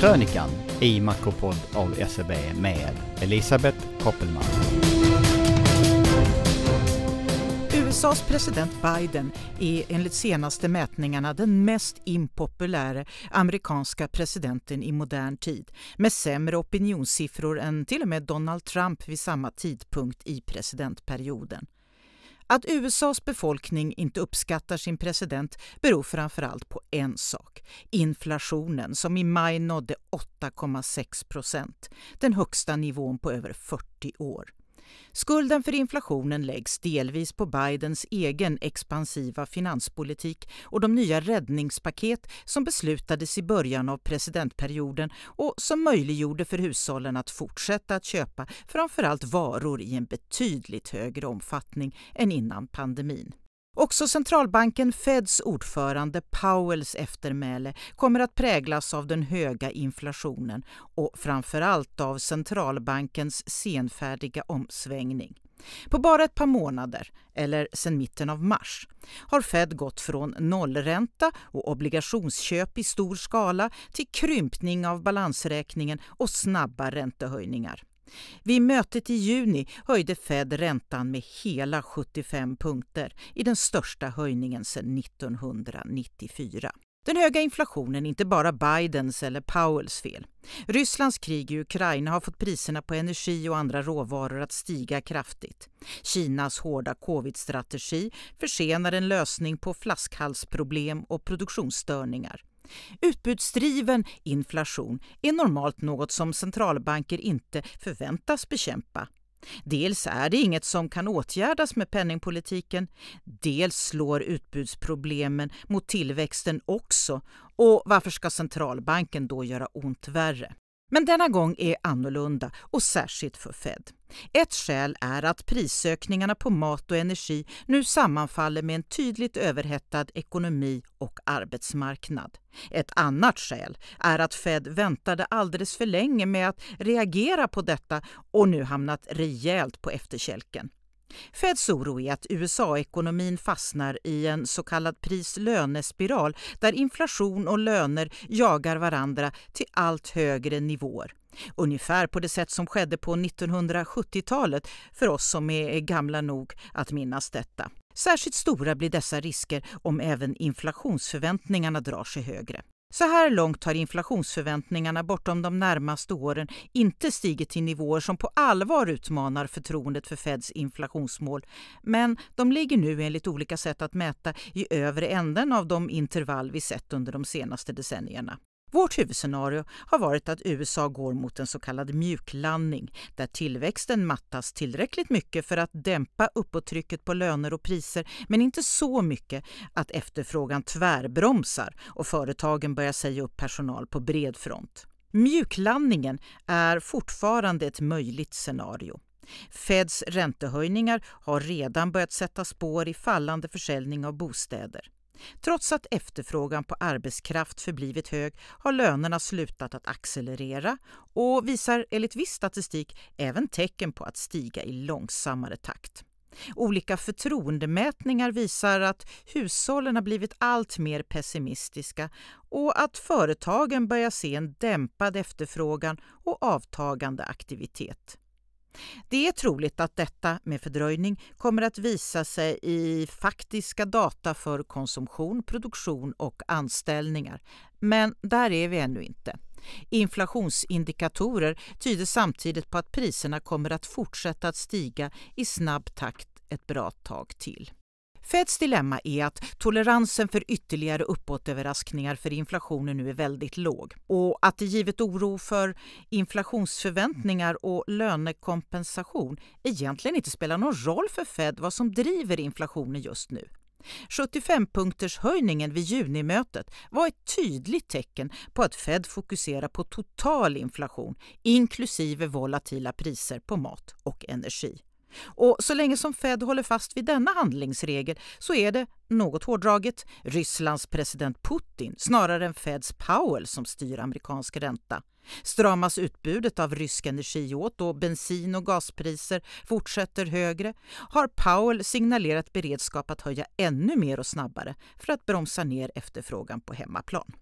Krönikan i Makropod av SEB med Elisabeth Koppelman. USAs president Biden är enligt senaste mätningarna den mest impopuläre amerikanska presidenten i modern tid med sämre opinionssiffror än till och med Donald Trump vid samma tidpunkt i presidentperioden. Att USAs befolkning inte uppskattar sin president beror framför allt på en sak. Inflationen som i maj nådde 8,6 procent. Den högsta nivån på över 40 år. Skulden för inflationen läggs delvis på Bidens egen expansiva finanspolitik och de nya räddningspaket som beslutades i början av presidentperioden och som möjliggjorde för hushållen att fortsätta att köpa framförallt varor i en betydligt högre omfattning än innan pandemin. Också centralbanken Feds ordförande Powells eftermäle kommer att präglas av den höga inflationen och framförallt av centralbankens senfärdiga omsvängning. På bara ett par månader, eller sedan mitten av mars, har Fed gått från nollränta och obligationsköp i stor skala till krympning av balansräkningen och snabba räntehöjningar. Vid mötet i juni höjde Fed räntan med hela 75 punkter i den största höjningen sedan 1994. Den höga inflationen är inte bara Bidens eller Powells fel. Rysslands krig i Ukraina har fått priserna på energi och andra råvaror att stiga kraftigt. Kinas hårda covid-strategi försenar en lösning på flaskhalsproblem och produktionsstörningar. Utbudsdriven inflation är normalt något som centralbanker inte förväntas bekämpa. Dels är det inget som kan åtgärdas med penningpolitiken, dels slår utbudsproblemen mot tillväxten också och varför ska centralbanken då göra ont värre? Men denna gång är annorlunda och särskilt för Fed. Ett skäl är att prisökningarna på mat och energi nu sammanfaller med en tydligt överhettad ekonomi och arbetsmarknad. Ett annat skäl är att Fed väntade alldeles för länge med att reagera på detta och nu hamnat rejält på efterkälken. Feds oro är att USA-ekonomin fastnar i en så kallad pris-lönespiral där inflation och löner jagar varandra till allt högre nivåer. Ungefär på det sätt som skedde på 1970-talet för oss som är gamla nog att minnas detta. Särskilt stora blir dessa risker om även inflationsförväntningarna drar sig högre. Så här långt har inflationsförväntningarna bortom de närmaste åren inte stigit till nivåer som på allvar utmanar förtroendet för Feds inflationsmål. Men de ligger nu enligt olika sätt att mäta i övre änden av de intervall vi sett under de senaste decennierna. Vårt huvudscenario har varit att USA går mot en så kallad mjuklandning där tillväxten mattas tillräckligt mycket för att dämpa uppåttrycket på löner och priser men inte så mycket att efterfrågan tvärbromsar och företagen börjar säga upp personal på bred front. Mjuklandningen är fortfarande ett möjligt scenario. Feds räntehöjningar har redan börjat sätta spår i fallande försäljning av bostäder. Trots att efterfrågan på arbetskraft förblivit hög har lönerna slutat att accelerera och visar enligt viss statistik även tecken på att stiga i långsammare takt. Olika förtroendemätningar visar att hushållen har blivit allt mer pessimistiska och att företagen börjar se en dämpad efterfrågan och avtagande aktivitet. Det är troligt att detta med fördröjning kommer att visa sig i faktiska data för konsumtion, produktion och anställningar. Men där är vi ännu inte. Inflationsindikatorer tyder samtidigt på att priserna kommer att fortsätta att stiga i snabb takt ett bra tag till. Feds dilemma är att toleransen för ytterligare uppåtöverraskningar för inflationen nu är väldigt låg och att det givet oro för inflationsförväntningar och lönekompensation egentligen inte spelar någon roll för Fed vad som driver inflationen just nu. 75-punktershöjningen vid junimötet var ett tydligt tecken på att Fed fokuserar på total inflation inklusive volatila priser på mat och energi. Och så länge som Fed håller fast vid denna handlingsregel så är det, något hårdraget, Rysslands president Putin snarare än Feds Powell som styr amerikansk ränta. Stramas utbudet av rysk energi åt och bensin och gaspriser fortsätter högre har Powell signalerat beredskap att höja ännu mer och snabbare för att bromsa ner efterfrågan på hemmaplan.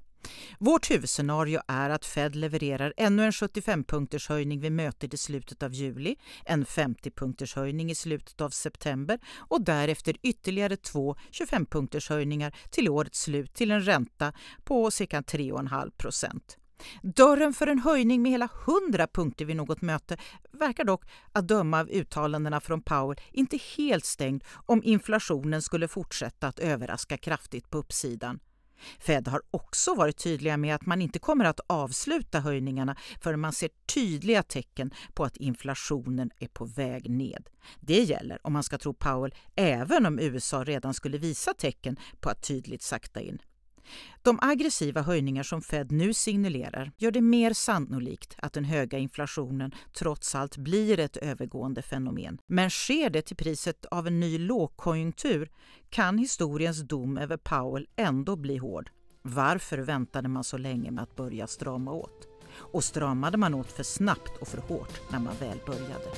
Vårt huvudscenario är att Fed levererar ännu en 75-punkters höjning vid mötet i slutet av juli, en 50-punkters höjning i slutet av september och därefter ytterligare två 25-punkters höjningar till årets slut till en ränta på cirka 3,5 procent. Dörren för en höjning med hela 100 punkter vid något möte verkar dock, att döma av uttalandena från Powell, inte helt stängd om inflationen skulle fortsätta att överraska kraftigt på uppsidan. Fed har också varit tydliga med att man inte kommer att avsluta höjningarna förrän man ser tydliga tecken på att inflationen är på väg ned. Det gäller, om man ska tro Powell, även om USA redan skulle visa tecken på att tydligt sakta in. De aggressiva höjningar som Fed nu signalerar gör det mer sannolikt att den höga inflationen trots allt blir ett övergående fenomen. Men sker det till priset av en ny lågkonjunktur kan historiens dom över Powell ändå bli hård. Varför väntade man så länge med att börja strama åt? Och stramade man åt för snabbt och för hårt när man väl började?